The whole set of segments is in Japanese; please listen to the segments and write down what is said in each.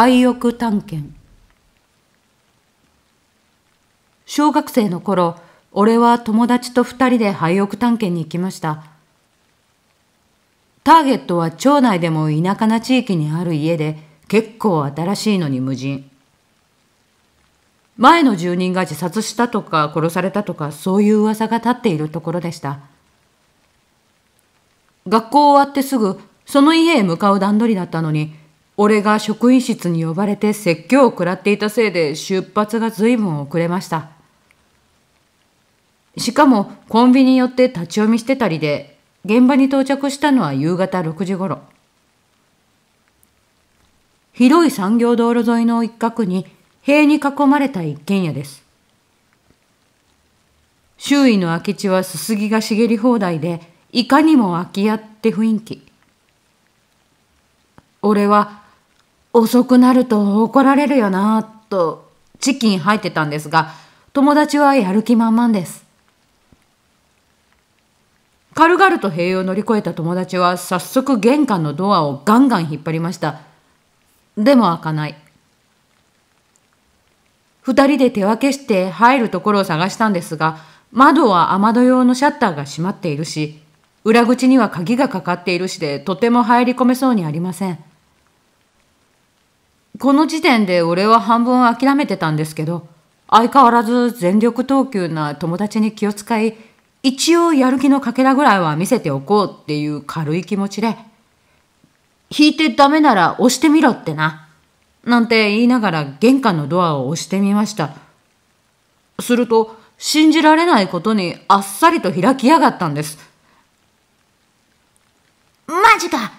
廃屋探検小学生の頃俺は友達と二人で廃屋探検に行きましたターゲットは町内でも田舎な地域にある家で結構新しいのに無人前の住人が自殺したとか殺されたとかそういう噂が立っているところでした学校終わってすぐその家へ向かう段取りだったのに俺が職員室に呼ばれて説教を食らっていたせいで出発が随分遅れました。しかもコンビニ寄って立ち読みしてたりで、現場に到着したのは夕方6時頃。広い産業道路沿いの一角に塀に囲まれた一軒家です。周囲の空き地はすすぎが茂り放題で、いかにも空き家って雰囲気。俺は遅くなると怒られるよなとチキン入ってたんですが友達はやる気満々です軽々と塀を乗り越えた友達は早速玄関のドアをガンガン引っ張りましたでも開かない二人で手分けして入るところを探したんですが窓は雨戸用のシャッターが閉まっているし裏口には鍵がかかっているしでとても入り込めそうにありませんこの時点で俺は半分諦めてたんですけど、相変わらず全力投球な友達に気を使い、一応やる気のかけらぐらいは見せておこうっていう軽い気持ちで、引いてダメなら押してみろってな、なんて言いながら玄関のドアを押してみました。すると、信じられないことにあっさりと開きやがったんです。マジか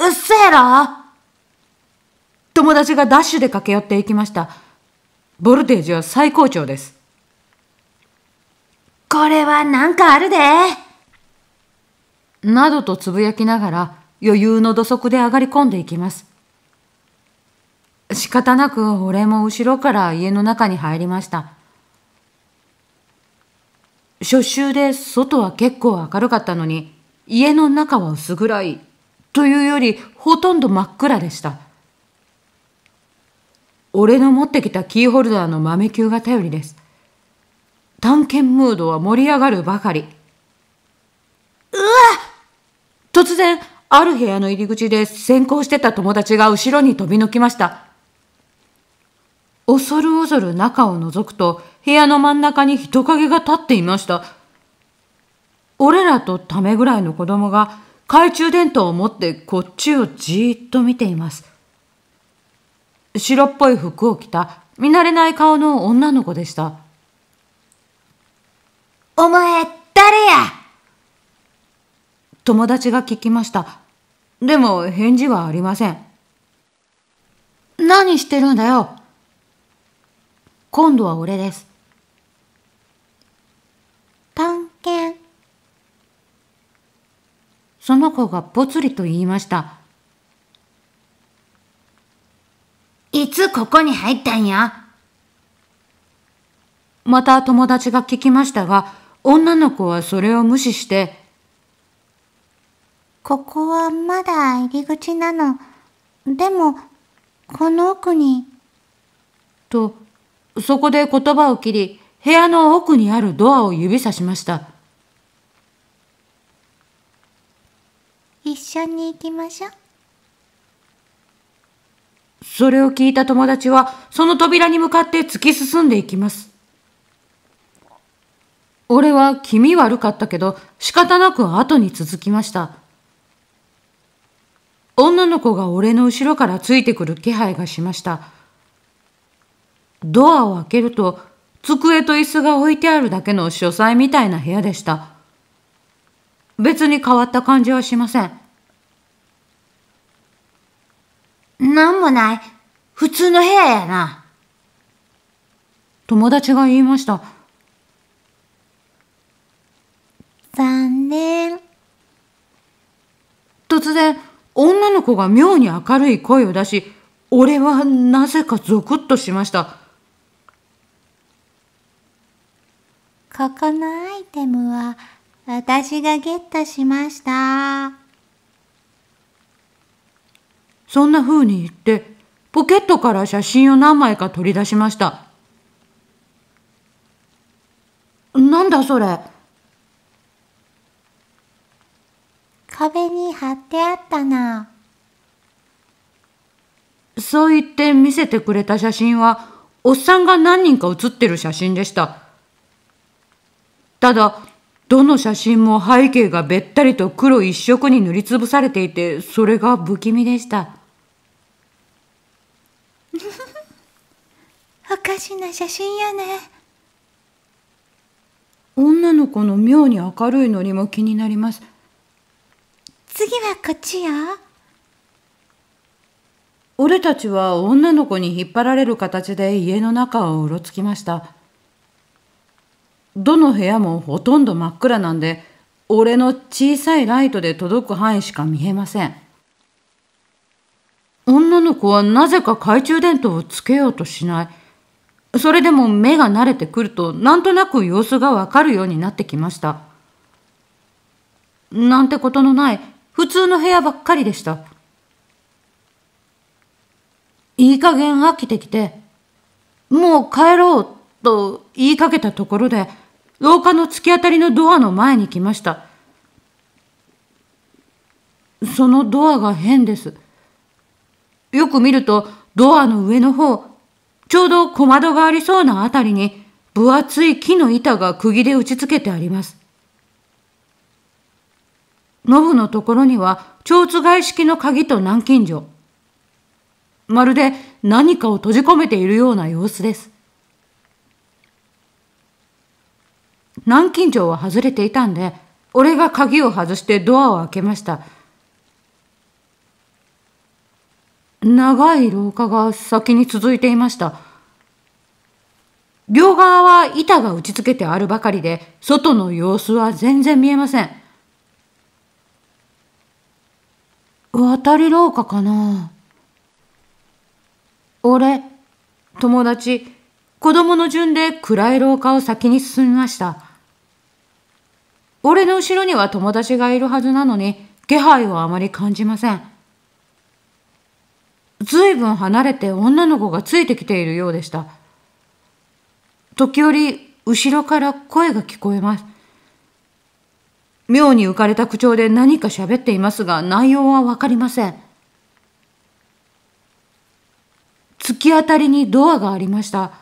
うっせえろ友達がダッシュで駆け寄っていきました。ボルテージは最高潮です。これはなんかあるでなどとつぶやきながら余裕の土足で上がり込んでいきます。仕方なく俺も後ろから家の中に入りました。初秋で外は結構明るかったのに家の中は薄暗いというよりほとんど真っ暗でした。俺の持ってきたキーホルダーの豆球が頼りです。探検ムードは盛り上がるばかり。うわ突然、ある部屋の入り口で先行してた友達が後ろに飛び抜きました。恐る恐る中を覗くと、部屋の真ん中に人影が立っていました。俺らとためぐらいの子供が懐中電灯を持ってこっちをじーっと見ています。白っぽい服を着た見慣れない顔の女の子でした。お前、誰や友達が聞きました。でも返事はありません。何してるんだよ今度は俺です。探検。その子がぽつりと言いました。いつここに入ったんやまた友達が聞きましたが、女の子はそれを無視して、ここはまだ入り口なの。でも、この奥に。と、そこで言葉を切り、部屋の奥にあるドアを指さしました。一緒に行きましょう。それを聞いた友達は、その扉に向かって突き進んでいきます。俺は気味悪かったけど、仕方なく後に続きました。女の子が俺の後ろからついてくる気配がしました。ドアを開けると、机と椅子が置いてあるだけの書斎みたいな部屋でした。別に変わった感じはしません。なんもない。普通の部屋やな。友達が言いました。残念。突然、女の子が妙に明るい声を出し、俺はなぜかゾクッとしました。ここのアイテムは私がゲットしました。そんな風に言って、ポケットから写真を何枚か取り出しました。なんだそれ。壁に貼ってあったな。そう言って見せてくれた写真は、おっさんが何人か写ってる写真でした。ただ、どの写真も背景がべったりと黒一色に塗りつぶされていて、それが不気味でした。おかしな写真やね女の子の妙に明るいのリも気になります次はこっちよ俺たちは女の子に引っ張られる形で家の中をうろつきましたどの部屋もほとんど真っ暗なんで俺の小さいライトで届く範囲しか見えません女の子はなぜか懐中電灯をつけようとしないそれでも目が慣れてくるとなんとなく様子がわかるようになってきました。なんてことのない普通の部屋ばっかりでした。いい加減飽きてきて、もう帰ろうと言いかけたところで、廊下の突き当たりのドアの前に来ました。そのドアが変です。よく見ると、ドアの上の方、ちょうど小窓がありそうなあたりに分厚い木の板が釘で打ち付けてあります。ノブのところには、蝶子外式の鍵と南京錠。まるで何かを閉じ込めているような様子です。南京錠は外れていたんで、俺が鍵を外してドアを開けました。長い廊下が先に続いていました。両側は板が打ち付けてあるばかりで、外の様子は全然見えません。渡り廊下かな俺、友達、子供の順で暗い廊下を先に進みました。俺の後ろには友達がいるはずなのに、気配をあまり感じません。ずいぶん離れて女の子がついてきているようでした。時折、後ろから声が聞こえます。妙に浮かれた口調で何か喋っていますが、内容はわかりません。突き当たりにドアがありました。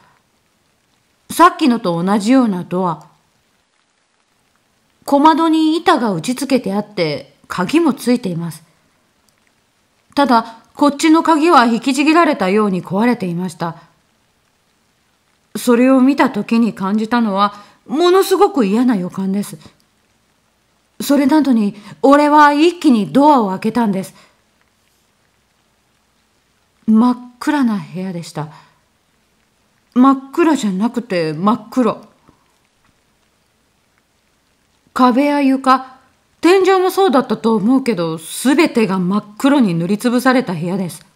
さっきのと同じようなドア。小窓に板が打ち付けてあって、鍵もついています。ただ、こっちの鍵は引きちぎられたように壊れていました。それを見た時に感じたのは、ものすごく嫌な予感です。それなのに、俺は一気にドアを開けたんです。真っ暗な部屋でした。真っ暗じゃなくて真っ黒。壁や床、天井もそうだったと思うけど、すべてが真っ黒に塗りつぶされた部屋です。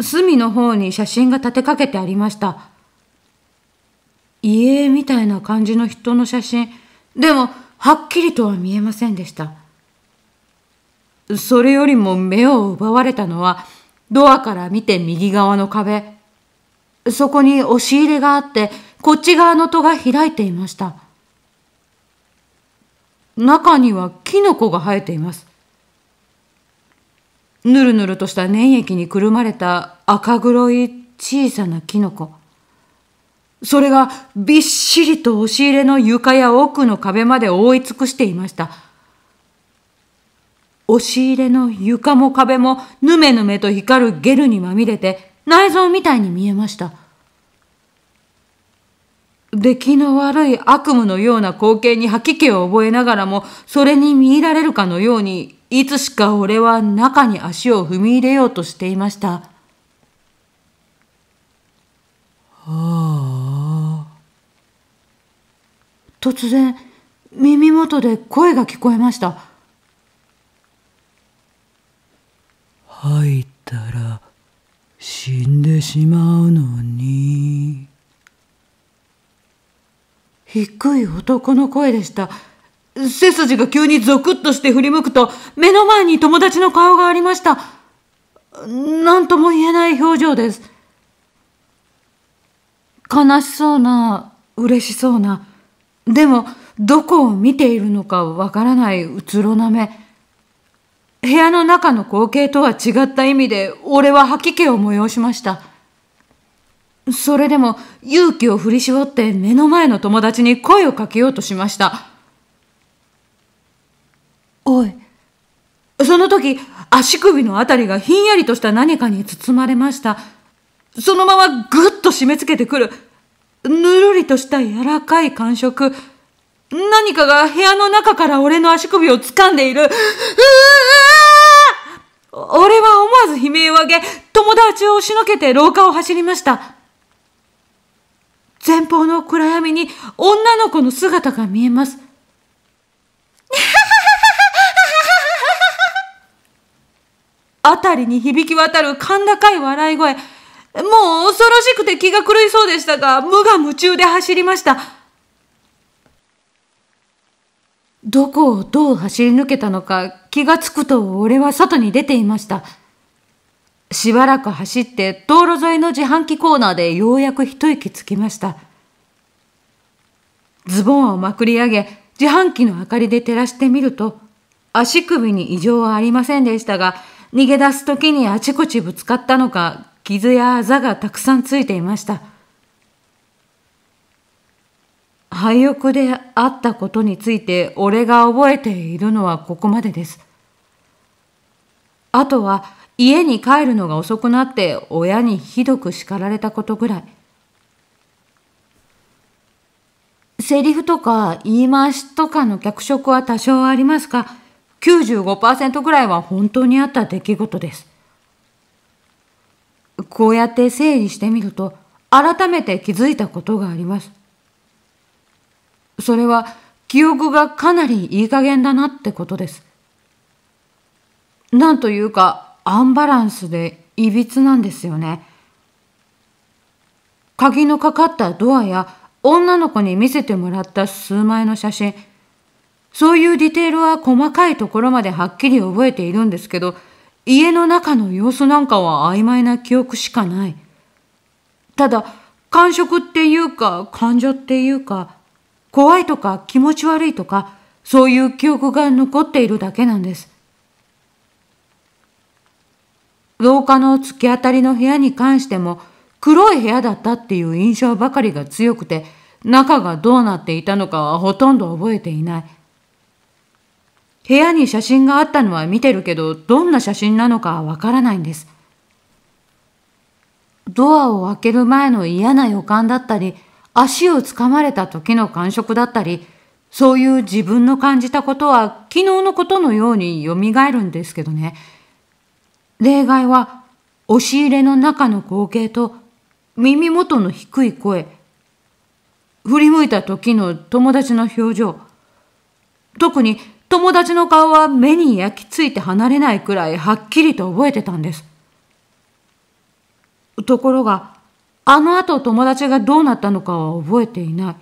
隅の方に写真が立てかけてありました。家みたいな感じの人の写真。でも、はっきりとは見えませんでした。それよりも目を奪われたのは、ドアから見て右側の壁。そこに押し入れがあって、こっち側の戸が開いていました。中にはキノコが生えています。ぬるぬるとした粘液にくるまれた赤黒い小さなキノコ。それがびっしりと押し入れの床や奥の壁まで覆い尽くしていました。押し入れの床も壁もぬめぬめと光るゲルにまみれて内臓みたいに見えました。出来の悪い悪夢のような光景に吐き気を覚えながらもそれに見入られるかのようにいつしか俺は中に足を踏み入れようとしていました。はあ。突然、耳元で声が聞こえました。入ったら死んでしまうのに。低い男の声でした。背筋が急にゾクッとして振り向くと、目の前に友達の顔がありました。何とも言えない表情です。悲しそうな、嬉しそうな、でも、どこを見ているのかわからないうつろな目。部屋の中の光景とは違った意味で、俺は吐き気を催しました。それでも、勇気を振り絞って目の前の友達に声をかけようとしました。おい。その時、足首のあたりがひんやりとした何かに包まれました。そのままぐっと締め付けてくる。ぬるりとした柔らかい感触。何かが部屋の中から俺の足首を掴んでいる。う俺は思わず悲鳴を上げ、友達を押しのけて廊下を走りました。前方の暗闇に女の子の姿が見えます。辺りに響き渡る甲高い笑い声。もう恐ろしくて気が狂いそうでしたが、無我夢中で走りました。どこをどう走り抜けたのか気がつくと俺は外に出ていました。しばらく走って道路沿いの自販機コーナーでようやく一息つきました。ズボンをまくり上げ、自販機の明かりで照らしてみると、足首に異常はありませんでしたが、逃げ出す時にあちこちぶつかったのか、傷やあざがたくさんついていました。廃屋であったことについて俺が覚えているのはここまでです。あとは家に帰るのが遅くなって親にひどく叱られたことぐらい。セリフとか言い回しとかの脚色は多少ありますか95%ぐらいは本当にあった出来事です。こうやって整理してみると、改めて気づいたことがあります。それは、記憶がかなりいい加減だなってことです。なんというか、アンバランスでいびつなんですよね。鍵のかかったドアや、女の子に見せてもらった数枚の写真、そういうディテールは細かいところまではっきり覚えているんですけど、家の中の様子なんかは曖昧な記憶しかない。ただ、感触っていうか、感情っていうか、怖いとか気持ち悪いとか、そういう記憶が残っているだけなんです。廊下の突き当たりの部屋に関しても、黒い部屋だったっていう印象ばかりが強くて、中がどうなっていたのかはほとんど覚えていない。部屋に写真があったのは見てるけど、どんな写真なのかわからないんです。ドアを開ける前の嫌な予感だったり、足をつかまれた時の感触だったり、そういう自分の感じたことは昨日のことのようによみがえるんですけどね。例外は、押し入れの中の光景と耳元の低い声、振り向いた時の友達の表情、特に友達の顔は目に焼き付いて離れないくらいはっきりと覚えてたんです。ところが、あの後友達がどうなったのかは覚えていな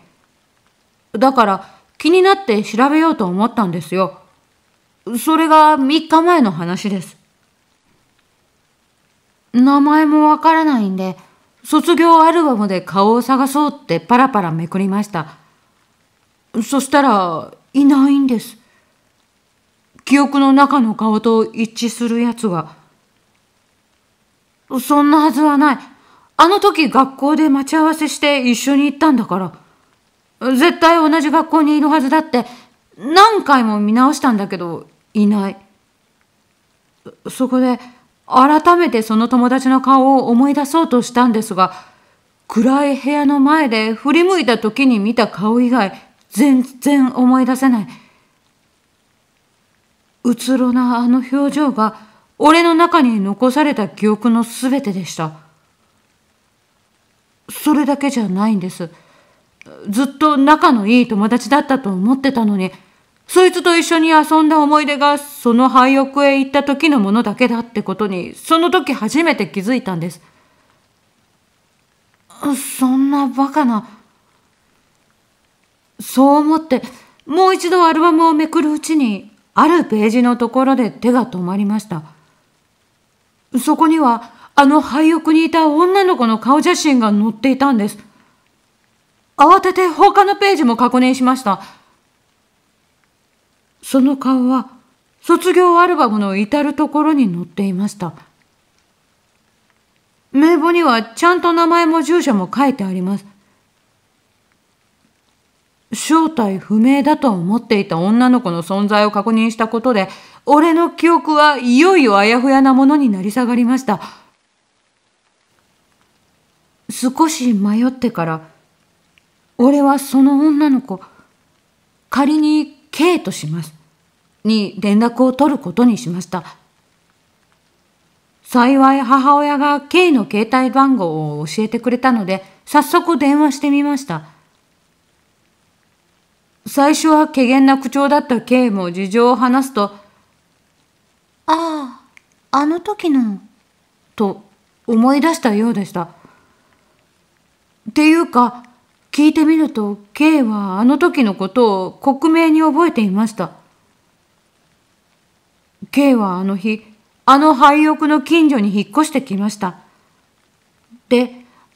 い。だから気になって調べようと思ったんですよ。それが3日前の話です。名前もわからないんで、卒業アルバムで顔を探そうってパラパラめくりました。そしたら、いないんです。記憶の中の顔と一致するやつは。そんなはずはない。あの時学校で待ち合わせして一緒に行ったんだから。絶対同じ学校にいるはずだって、何回も見直したんだけど、いない。そこで、改めてその友達の顔を思い出そうとしたんですが、暗い部屋の前で振り向いた時に見た顔以外、全然思い出せない。うつろなあの表情が俺の中に残された記憶の全てでした。それだけじゃないんです。ずっと仲のいい友達だったと思ってたのに、そいつと一緒に遊んだ思い出がその廃屋へ行った時のものだけだってことに、その時初めて気づいたんです。そんなバカな。そう思って、もう一度アルバムをめくるうちにあるページのところで手が止まりました。そこには、あの廃屋にいた女の子の顔写真が載っていたんです。慌てて他のページも確認しました。その顔は、卒業アルバムの至るところに載っていました。名簿にはちゃんと名前も住所も書いてあります。正体不明だと思っていた女の子の存在を確認したことで、俺の記憶はいよいよあやふやなものになり下がりました。少し迷ってから、俺はその女の子、仮に K とします。に連絡を取ることにしました。幸い母親が K の携帯番号を教えてくれたので、早速電話してみました。最初は怪厳な口調だった K も事情を話すと、ああ、あの時の、と思い出したようでした。っていうか、聞いてみると、K はあの時のことを克明に覚えていました。K はあの日、あの廃屋の近所に引っ越してきました。で、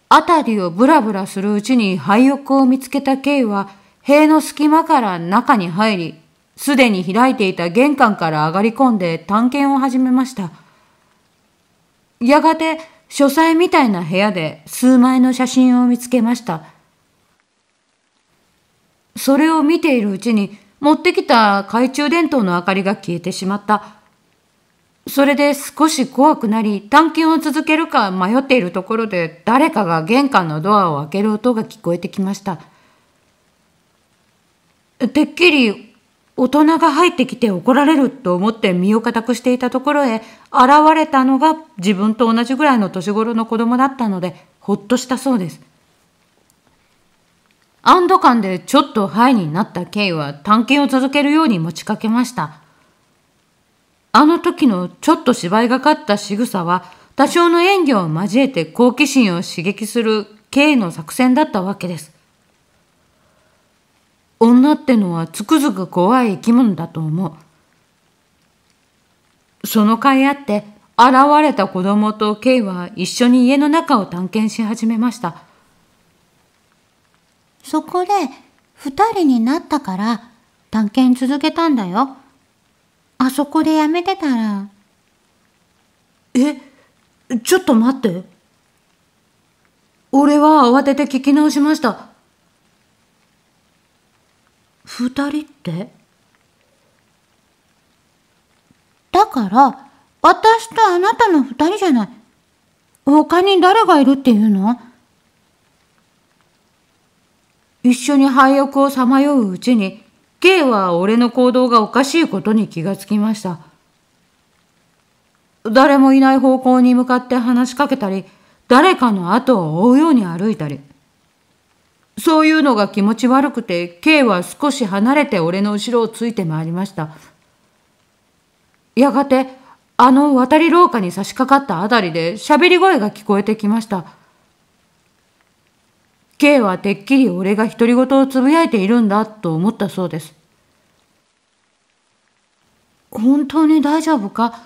辺りをブラブラするうちに廃屋を見つけた K は、塀の隙間から中に入り、すでに開いていた玄関から上がり込んで探検を始めました。やがて書斎みたいな部屋で数枚の写真を見つけました。それを見ているうちに持ってきた懐中電灯の明かりが消えてしまった。それで少し怖くなり探検を続けるか迷っているところで誰かが玄関のドアを開ける音が聞こえてきました。てっきり大人が入ってきて怒られると思って身を固くしていたところへ現れたのが自分と同じぐらいの年頃の子供だったのでほっとしたそうです。安堵感でちょっとハイになったケイは探検を続けるように持ちかけました。あの時のちょっと芝居がかった仕草は多少の演技を交えて好奇心を刺激するイの作戦だったわけです。女ってのはつくづく怖い生き物だと思う。その甲斐あって、現れた子供とケイは一緒に家の中を探検し始めました。そこで、二人になったから、探検続けたんだよ。あそこでやめてたら。え、ちょっと待って。俺は慌てて聞き直しました。人ってだから、私とあなたの二人じゃない。他に誰がいるっていうの一緒に廃屋をさまよううちに、K は俺の行動がおかしいことに気がつきました。誰もいない方向に向かって話しかけたり、誰かの後を追うように歩いたり。そういうのが気持ち悪くて、K は少し離れて俺の後ろをついてまいりました。やがて、あの渡り廊下に差し掛かったあたりで喋り声が聞こえてきました。K はてっきり俺が独り言をつぶやいているんだと思ったそうです。本当に大丈夫か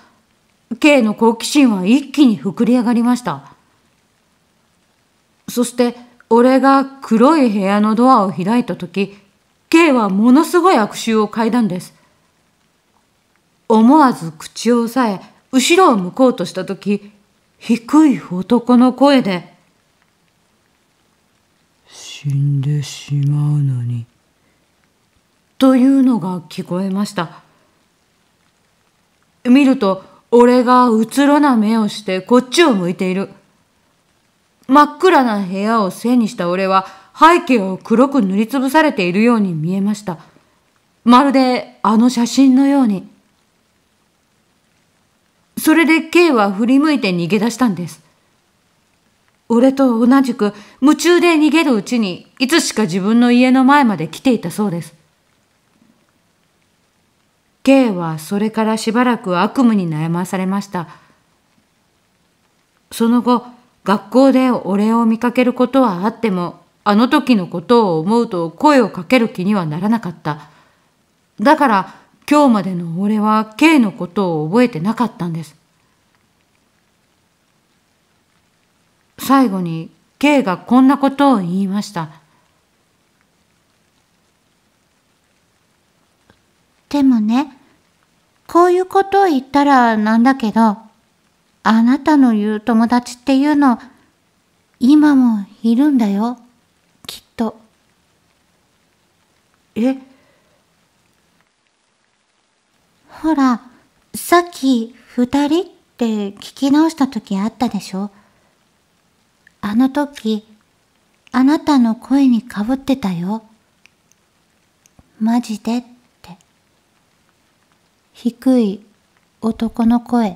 ?K の好奇心は一気に膨れ上がりました。そして、俺が黒い部屋のドアを開いた時、K はものすごい悪臭を嗅いだんです。思わず口を押さえ、後ろを向こうとした時、低い男の声で、死んでしまうのに。というのが聞こえました。見ると、俺がうつろな目をしてこっちを向いている。真っ暗な部屋を背にした俺は背景を黒く塗りつぶされているように見えました。まるであの写真のように。それで K は振り向いて逃げ出したんです。俺と同じく夢中で逃げるうちにいつしか自分の家の前まで来ていたそうです。K はそれからしばらく悪夢に悩まされました。その後、学校でお礼を見かけることはあっても、あの時のことを思うと声をかける気にはならなかった。だから今日までの俺は K のことを覚えてなかったんです。最後に K がこんなことを言いました。でもね、こういうことを言ったらなんだけど、あなたの言う友達っていうの、今もいるんだよ、きっと。えほら、さっき二人って聞き直した時あったでしょあの時、あなたの声にかぶってたよ。マジでって。低い男の声。